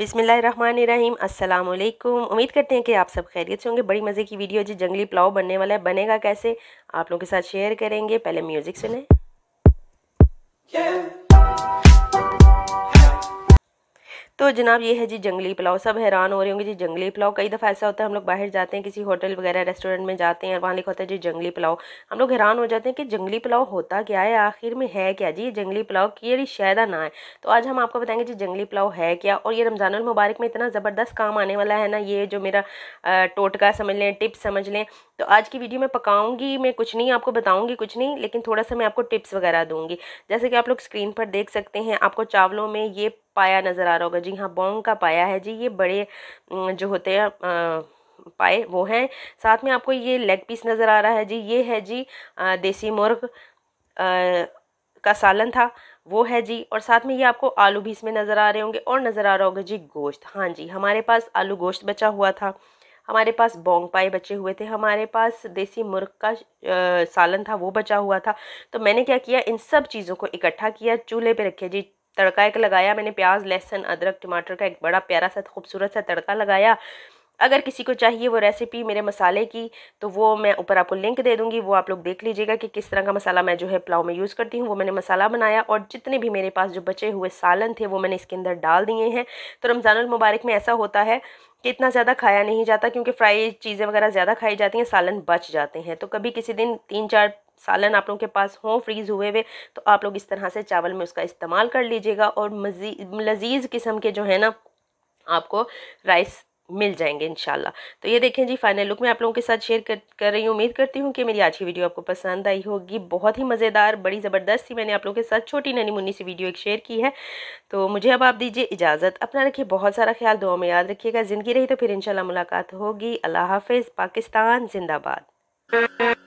बिसमीम अस्सलाम वालेकुम उम्मीद करते हैं कि आप सब खैरियत से होंगे बड़ी मज़े की वीडियो जी जंगली पुलाव बनने वाला है बनेगा कैसे आप लोगों के साथ शेयर करेंगे पहले म्यूज़िक सुने yeah. तो जनाब ये है जी जंगली पुलाव सब हैरान हो रहे होंगे जी जंगली पुलाव कई दफ़ा ऐसा होता है हम लोग बाहर जाते हैं किसी होटल वगैरह रेस्टोरेंट में जाते हैं वहाँ लिखा होता है जी जंगली पुलाव हम लोग हैरान हो जाते हैं कि जंगली पुलाव होता क्या है आखिर में है क्या जी जंगली पुलाव की शायदा ना है तो आज हम आपको बताएंगे जी जंगली पुलाव है क्या और ये रमज़ान मुबारक में इतना ज़बरदस्त काम आने वाला है ना ये जो मेरा टोटका समझ लें टिप समझ लें तो आज की वीडियो में पकाऊंगी मैं कुछ नहीं आपको बताऊंगी कुछ नहीं लेकिन थोड़ा सा मैं आपको टिप्स वगैरह दूंगी जैसे कि आप लोग स्क्रीन पर देख सकते हैं आपको चावलों में ये पाया नज़र आ रहा होगा जी हाँ बोंग का पाया है जी ये बड़े जो होते हैं पाए वो हैं साथ में आपको ये लेग पीस नज़र आ रहा है जी ये है जी देसी मुर्ग का सालन था वो है जी और साथ में ये आपको आलू भी इसमें नज़र आ रहे होंगे और नज़र आ रहा होगा जी गोश्त हाँ जी हमारे पास आलू गोश्त बचा हुआ था हमारे पास बोंगपाई बचे हुए थे हमारे पास देसी मुर्ग का सालन था वो बचा हुआ था तो मैंने क्या किया इन सब चीज़ों को इकट्ठा किया चूल्हे पे रखे जी तड़का एक लगाया मैंने प्याज लहसुन अदरक टमाटर का एक बड़ा प्यारा सा खूबसूरत सा तड़का लगाया अगर किसी को चाहिए वो रेसिपी मेरे मसाले की तो वो मैं ऊपर आपको लिंक दे दूँगी वो आप लोग देख लीजिएगा कि किस तरह का मसाला मैं जो है पुलाव में यूज़ करती हूँ वो मैंने मसाला बनाया और जितने भी मेरे पास जो बचे हुए सालन थे वो मैंने इसके अंदर डाल दिए हैं तो रमज़ानुल मुबारक में ऐसा होता है कि इतना ज़्यादा खाया नहीं जाता क्योंकि फ्राई चीज़ें वगैरह ज़्यादा खाई जाती हैं सालन बच जाते हैं तो कभी किसी दिन तीन चार सालन आप लोगों के पास हों फ्रीज़ हुए हुए तो आप लोग इस तरह से चावल में उसका इस्तेमाल कर लीजिएगा और मजी लजीज़ किस्म के जो है ना आपको राइस मिल जाएंगे इन तो ये देखें जी फाइनल लुक मैं आप लोगों के साथ शेयर कर, कर रही हूँ उम्मीद करती हूँ कि मेरी आज की वीडियो आपको पसंद आई होगी बहुत ही मज़ेदार बड़ी ज़बरदस्त थी मैंने आप लोगों के साथ छोटी ननी मुन्नी सी वीडियो एक शेयर की है तो मुझे अब आप दीजिए इजाज़त अपना रखिए बहुत सारा ख्याल दुआ में याद रखिएगा ज़िंदगी रही तो फिर इनशाला मुलाकात होगी अल्लाह हाफिज़ पाकिस्तान जिंदाबाद